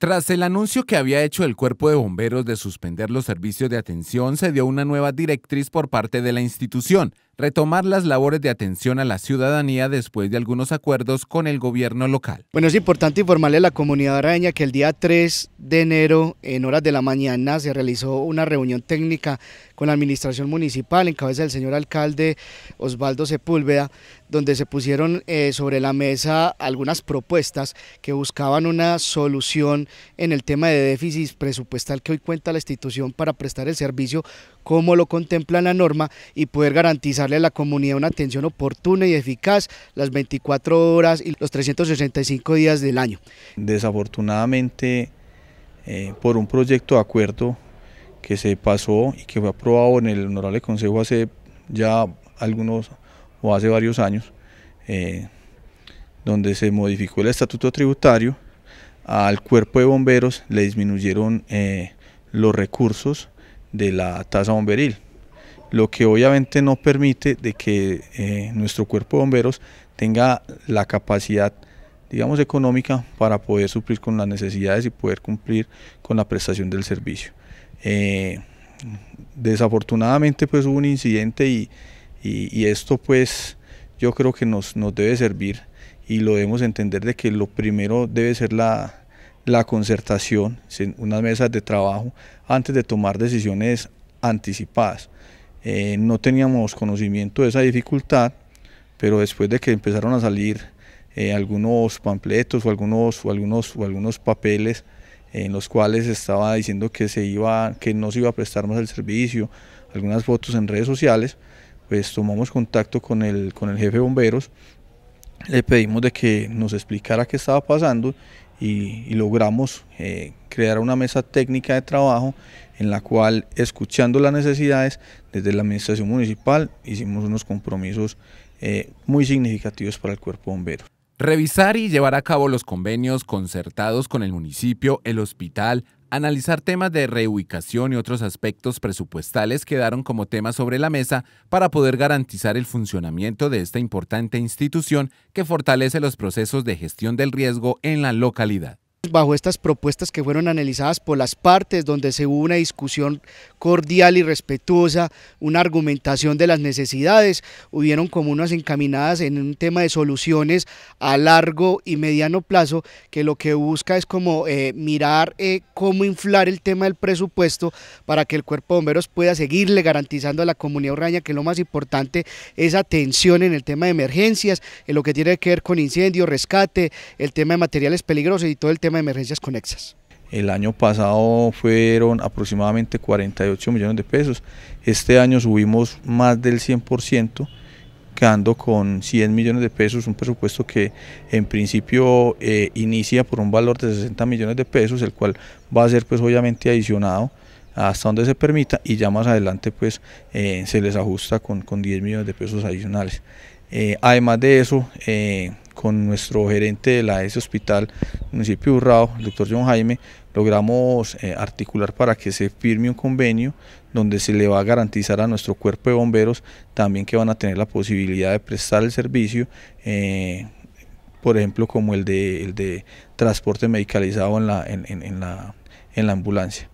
Tras el anuncio que había hecho el cuerpo de bomberos de suspender los servicios de atención, se dio una nueva directriz por parte de la institución, retomar las labores de atención a la ciudadanía después de algunos acuerdos con el gobierno local. Bueno, es importante informarle a la comunidad araña que el día 3 de enero, en horas de la mañana, se realizó una reunión técnica con la administración municipal en cabeza del señor alcalde Osvaldo Sepúlveda, donde se pusieron eh, sobre la mesa algunas propuestas que buscaban una solución en el tema de déficit presupuestal que hoy cuenta la institución para prestar el servicio, como lo contempla la norma y poder garantizarle a la comunidad una atención oportuna y eficaz las 24 horas y los 365 días del año. Desafortunadamente, eh, por un proyecto de acuerdo que se pasó y que fue aprobado en el Honorable Consejo hace ya algunos o hace varios años, eh, donde se modificó el estatuto tributario al cuerpo de bomberos le disminuyeron eh, los recursos de la tasa bomberil, lo que obviamente no permite de que eh, nuestro cuerpo de bomberos tenga la capacidad digamos económica para poder suplir con las necesidades y poder cumplir con la prestación del servicio. Eh, desafortunadamente pues hubo un incidente y, esto pues yo creo que nos debe servir y lo debemos entender de que lo primero debe ser la, la concertación, unas mesas de trabajo, antes de tomar decisiones anticipadas. Eh, no teníamos conocimiento de esa dificultad, pero después de que empezaron a salir eh, algunos pampletos o algunos, o algunos, algunos papeles en los cuales estaba diciendo que, se iba, que no se iba a prestar más el servicio, algunas fotos en redes sociales, pues tomamos contacto con el, con el jefe de bomberos, le pedimos de que nos explicara qué estaba pasando y, logramos eh, crear una mesa técnica de trabajo en la cual, escuchando las necesidades, desde la administración municipal hicimos unos compromisos eh, muy significativos para el cuerpo bombero. Revisar y llevar a cabo los convenios concertados con el municipio, el hospital, analizar temas de reubicación y otros aspectos presupuestales quedaron como temas sobre la mesa para poder garantizar el funcionamiento de esta importante institución que fortalece los procesos de gestión del riesgo en la localidad. Bajo estas propuestas que fueron analizadas por las partes, donde se hubo una discusión cordial y respetuosa, una argumentación de las necesidades, hubieron como unas encaminadas en un tema de soluciones a largo y mediano plazo, que lo que busca es como eh, mirar eh, cómo inflar el tema del presupuesto para que el cuerpo de bomberos pueda seguirle garantizando a la comunidad urraña que lo más importante es atención en el tema de emergencias, en lo que tiene que ver con incendio rescate, el tema de materiales peligrosos y todo el tema de emergencias conexas? El año pasado fueron aproximadamente 48 millones de pesos. Este año subimos más del 100%, quedando con 100 millones de pesos, un presupuesto que en principio eh, inicia por un valor de 60 millones de pesos, el cual va a ser pues obviamente adicionado hasta donde se permita y ya más adelante pues eh, se les ajusta con, con 10 millones de pesos adicionales. Eh, además de eso, con nuestro gerente de la ese Hospital, municipio de Urrao, el doctor John Jaime, logramos eh, articular para que se firme un convenio donde se le va a garantizar a nuestro cuerpo de bomberos también que van a tener la posibilidad de prestar el servicio, eh, por ejemplo, como el de, transporte medicalizado en la, la, en la ambulancia.